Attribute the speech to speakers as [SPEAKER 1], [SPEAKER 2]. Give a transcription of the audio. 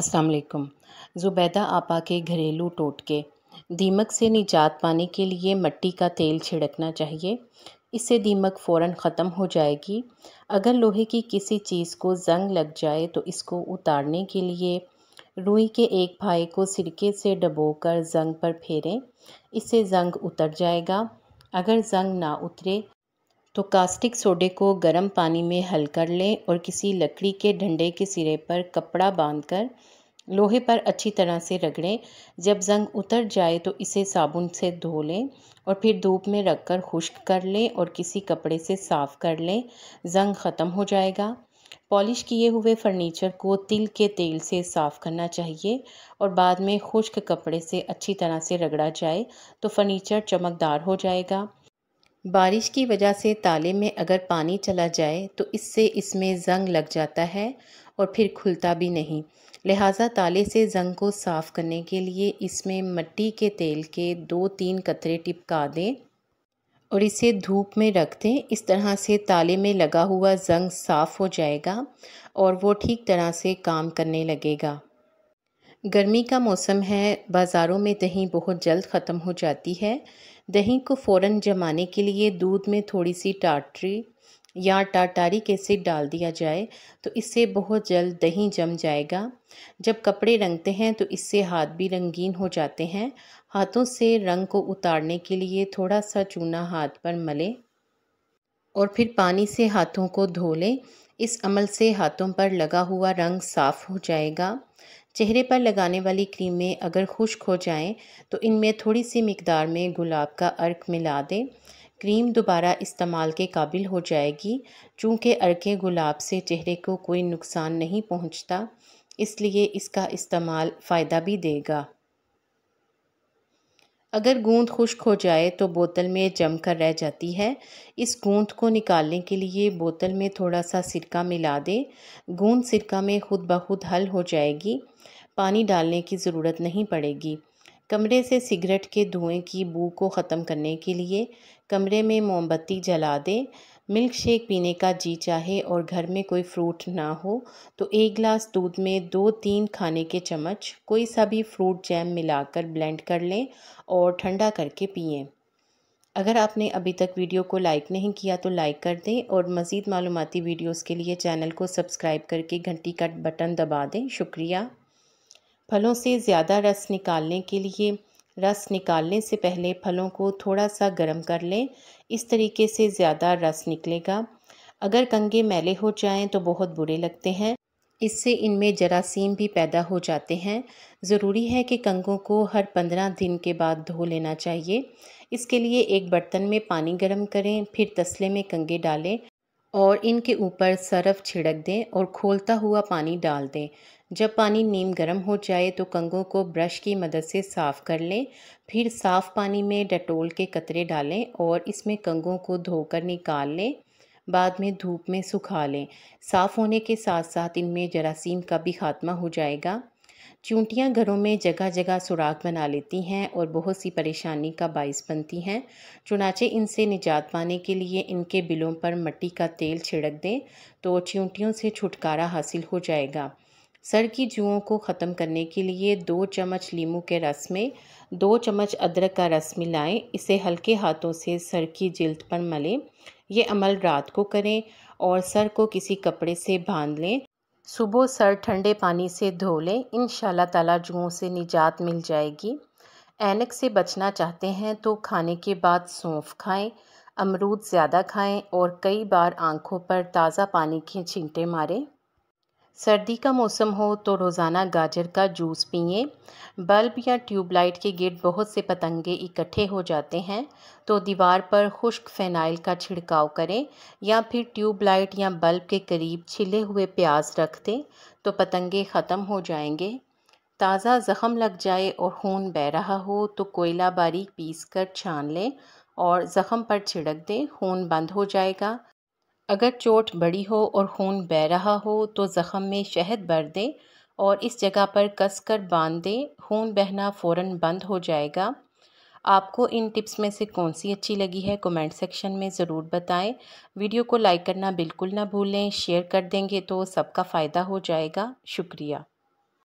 [SPEAKER 1] अस्सलाम वालेकुम ज़ुबैदा आपा के घरेलू टोटके दीमक से निजात पाने के लिए मट्टी का तेल छिड़कना चाहिए इससे दीमक फ़ौर ख़त्म हो जाएगी अगर लोहे की किसी चीज़ को जंग लग जाए तो इसको उतारने के लिए रुई के एक भाई को सिरके से डबोकर जंग पर फेरें इससे जंग उतर जाएगा अगर जंग ना उतरे तो कास्टिक सोडे को गर्म पानी में हल कर लें और किसी लकड़ी के डंडे के सिरे पर कपड़ा बांधकर लोहे पर अच्छी तरह से रगड़ें जब जंग उतर जाए तो इसे साबुन से धो लें और फिर धूप में रखकर खुश्क कर लें और किसी कपड़े से साफ़ कर लें जंग ख़त्म हो जाएगा पॉलिश किए हुए फर्नीचर को तिल के तेल से साफ़ करना चाहिए और बाद में खुश्क कपड़े से अच्छी तरह से रगड़ा जाए तो फर्नीचर चमकदार हो जाएगा बारिश की वजह से ताले में अगर पानी चला जाए तो इससे इसमें जंग लग जाता है और फिर खुलता भी नहीं लिहाजा ताले से जंग को साफ़ करने के लिए इसमें मट्टी के तेल के दो तीन कतरे टिपका दें और इसे धूप में रख दें इस तरह से ताले में लगा हुआ जंग साफ़ हो जाएगा और वो ठीक तरह से काम करने लगेगा गर्मी का मौसम है बाज़ारों में दही बहुत जल्द ख़त्म हो जाती है दही को फ़ौरन जमाने के लिए दूध में थोड़ी सी टाटरी या टाटारिक एसिड डाल दिया जाए तो इससे बहुत जल्द दही जम जाएगा जब कपड़े रंगते हैं तो इससे हाथ भी रंगीन हो जाते हैं हाथों से रंग को उतारने के लिए थोड़ा सा चूना हाथ पर मलें और फिर पानी से हाथों को धो लें इस अमल से हाथों पर लगा हुआ रंग साफ़ हो जाएगा चेहरे पर लगाने वाली क्रीम में अगर खुश्क हो जाएं तो इनमें थोड़ी सी मकदार में गुलाब का अर्क मिला दें क्रीम दोबारा इस्तेमाल के काबिल हो जाएगी चूँकि अर्के गुलाब से चेहरे को कोई नुकसान नहीं पहुँचता इसलिए इसका इस्तेमाल फ़ायदा भी देगा अगर गूंद खुश्क हो जाए तो बोतल में जम कर रह जाती है इस गूंद को निकालने के लिए बोतल में थोड़ा सा सिरका मिला दें गूंद सिरका में खुद ब खुद हल हो जाएगी पानी डालने की ज़रूरत नहीं पड़ेगी कमरे से सिगरेट के धुएं की बू को ख़त्म करने के लिए कमरे में मोमबत्ती जला दें मिल्क शेक पीने का जी चाहे और घर में कोई फ्रूट ना हो तो एक गिलास दूध में दो तीन खाने के चम्मच कोई सा भी फ्रूट जैम मिलाकर ब्लेंड कर लें और ठंडा करके पिए अगर आपने अभी तक वीडियो को लाइक नहीं किया तो लाइक कर दें और मज़ीद मालूमती वीडियोस के लिए चैनल को सब्सक्राइब करके घंटी का बटन दबा दें शुक्रिया फलों से ज़्यादा रस निकालने के लिए रस निकालने से पहले फलों को थोड़ा सा गर्म कर लें इस तरीके से ज़्यादा रस निकलेगा अगर कंगे मैले हो जाएं तो बहुत बुरे लगते हैं इससे इनमें जरासीम भी पैदा हो जाते हैं ज़रूरी है कि कंगों को हर पंद्रह दिन के बाद धो लेना चाहिए इसके लिए एक बर्तन में पानी गर्म करें फिर तसले में कंगे डालें और इनके ऊपर सरफ छिड़क दें और खोलता हुआ पानी डाल दें जब पानी नीम गर्म हो जाए तो कंगों को ब्रश की मदद से साफ़ कर लें फिर साफ़ पानी में डटोल के कतरे डालें और इसमें कंगों को धोकर निकाल लें बाद में धूप में सुखा लें साफ़ होने के साथ साथ इनमें जरासीम का भी खात्मा हो जाएगा चूंटियाँ घरों में जगह जगह सुराख बना लेती हैं और बहुत सी परेशानी का बायस बनती हैं चुनाचे इनसे निजात पाने के लिए इनके बिलों पर मट्टी का तेल छिड़क दें तो चूंटियों से छुटकारा हासिल हो जाएगा सर की जुओं को ख़त्म करने के लिए दो चम्मच लीमू के रस में दो चम्मच अदरक का रस मिलाएं इसे हल्के हाथों से सर की जल्द पर मलें ये अमल रात को करें और सर को किसी कपड़े से बांध लें सुबह सर ठंडे पानी से धो लें इन ताला जुओं से निजात मिल जाएगी ऐनक से बचना चाहते हैं तो खाने के बाद सौंफ खाएं अमरूद ज़्यादा खाएं और कई बार आंखों पर ताज़ा पानी के छींटे मारें सर्दी का मौसम हो तो रोज़ाना गाजर का जूस पिए बल्ब या ट्यूबलाइट के गेट बहुत से पतंगे इकट्ठे हो जाते हैं तो दीवार पर खुश्क फेनाइल का छिड़काव करें या फिर ट्यूबलाइट या बल्ब के करीब छिले हुए प्याज रख दें तो पतंगे ख़त्म हो जाएंगे ताज़ा ज़ख़म लग जाए और खून बह रहा हो तो कोयला बारीक पीस कर छान लें और ज़ख़म पर छिड़क दें खून बंद हो जाएगा अगर चोट बड़ी हो और खून बह रहा हो तो ज़ख़म में शहद भर दें और इस जगह पर कस कर बांध दें खून बहना फ़ौर बंद हो जाएगा आपको इन टिप्स में से कौन सी अच्छी लगी है कमेंट सेक्शन में ज़रूर बताएं वीडियो को लाइक करना बिल्कुल ना भूलें शेयर कर देंगे तो सबका फ़ायदा हो जाएगा शुक्रिया